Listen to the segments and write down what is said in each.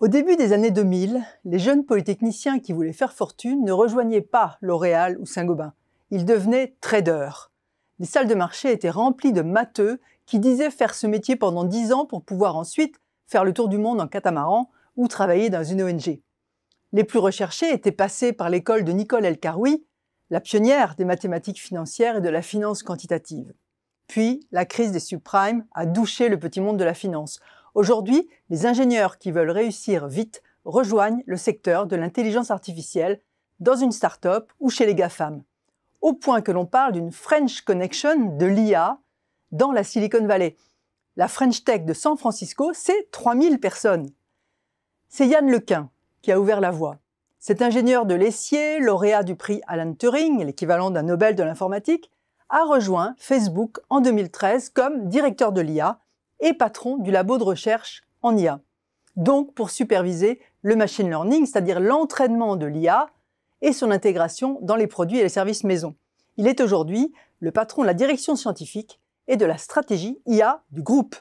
Au début des années 2000, les jeunes polytechniciens qui voulaient faire fortune ne rejoignaient pas L'Oréal ou Saint-Gobain. Ils devenaient traders. Les salles de marché étaient remplies de matheux qui disaient faire ce métier pendant 10 ans pour pouvoir ensuite faire le tour du monde en catamaran ou travailler dans une ONG. Les plus recherchés étaient passés par l'école de Nicole El-Karoui, la pionnière des mathématiques financières et de la finance quantitative. Puis, la crise des subprimes a douché le petit monde de la finance, Aujourd'hui, les ingénieurs qui veulent réussir vite rejoignent le secteur de l'intelligence artificielle dans une start-up ou chez les GAFAM, au point que l'on parle d'une French Connection de l'IA dans la Silicon Valley. La French Tech de San Francisco, c'est 3000 personnes. C'est Yann Lequin qui a ouvert la voie. Cet ingénieur de l'essier, lauréat du prix Alan Turing, l'équivalent d'un Nobel de l'informatique, a rejoint Facebook en 2013 comme directeur de l'IA et patron du labo de recherche en IA. Donc pour superviser le machine learning, c'est-à-dire l'entraînement de l'IA et son intégration dans les produits et les services maison. Il est aujourd'hui le patron de la direction scientifique et de la stratégie IA du groupe.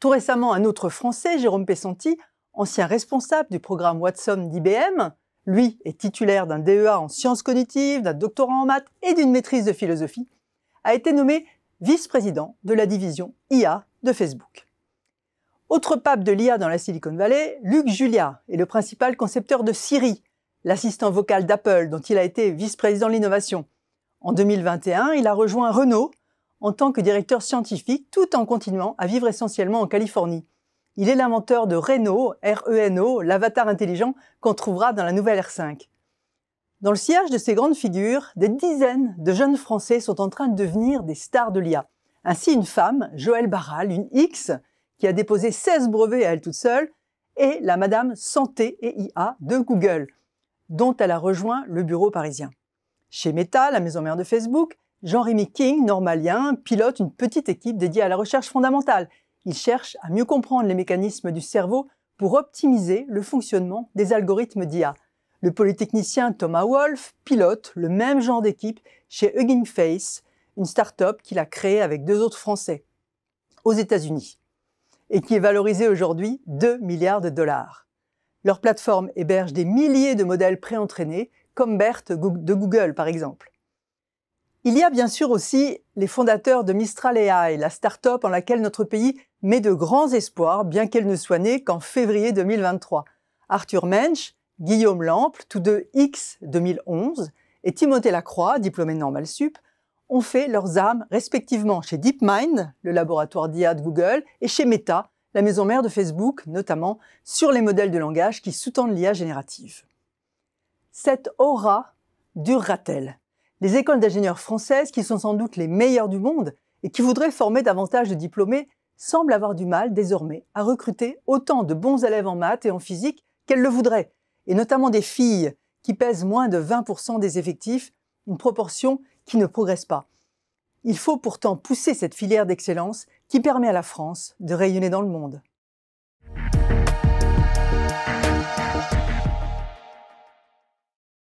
Tout récemment, un autre Français, Jérôme Pessenti, ancien responsable du programme Watson d'IBM, lui est titulaire d'un DEA en sciences cognitives, d'un doctorat en maths et d'une maîtrise de philosophie, a été nommé vice-président de la division IA de Facebook. Autre pape de l'IA dans la Silicon Valley, Luc Julia est le principal concepteur de Siri, l'assistant vocal d'Apple dont il a été vice-président de l'innovation. En 2021, il a rejoint Renault en tant que directeur scientifique tout en continuant à vivre essentiellement en Californie. Il est l'inventeur de Reno, R-E-N-O, l'avatar intelligent qu'on trouvera dans la nouvelle R5. Dans le sillage de ces grandes figures, des dizaines de jeunes Français sont en train de devenir des stars de l'IA. Ainsi, une femme, Joëlle Barral, une X, qui a déposé 16 brevets à elle toute seule, et la Madame Santé et IA de Google, dont elle a rejoint le bureau parisien. Chez Meta, la maison mère de Facebook, Jean-Rémy King, normalien, pilote une petite équipe dédiée à la recherche fondamentale. Il cherche à mieux comprendre les mécanismes du cerveau pour optimiser le fonctionnement des algorithmes d'IA. Le polytechnicien Thomas Wolf pilote le même genre d'équipe chez Hugging Face, une start-up qu'il a créée avec deux autres Français aux États-Unis et qui est valorisée aujourd'hui 2 milliards de dollars. Leur plateforme héberge des milliers de modèles pré-entraînés, comme BERT de Google par exemple. Il y a bien sûr aussi les fondateurs de Mistral AI, la start-up en laquelle notre pays met de grands espoirs, bien qu'elle ne soit née qu'en février 2023. Arthur Mensch, Guillaume Lample, tous deux X 2011, et Timothée Lacroix, diplômé normal sup, ont fait leurs armes respectivement chez DeepMind, le laboratoire d'IA de Google, et chez Meta, la maison mère de Facebook, notamment sur les modèles de langage qui sous-tendent l'IA générative. Cette aura durera-t-elle Les écoles d'ingénieurs françaises, qui sont sans doute les meilleures du monde et qui voudraient former davantage de diplômés, semblent avoir du mal désormais à recruter autant de bons élèves en maths et en physique qu'elles le voudraient, et notamment des filles qui pèsent moins de 20% des effectifs, une proportion qui ne progresse pas. Il faut pourtant pousser cette filière d'excellence qui permet à la France de rayonner dans le monde.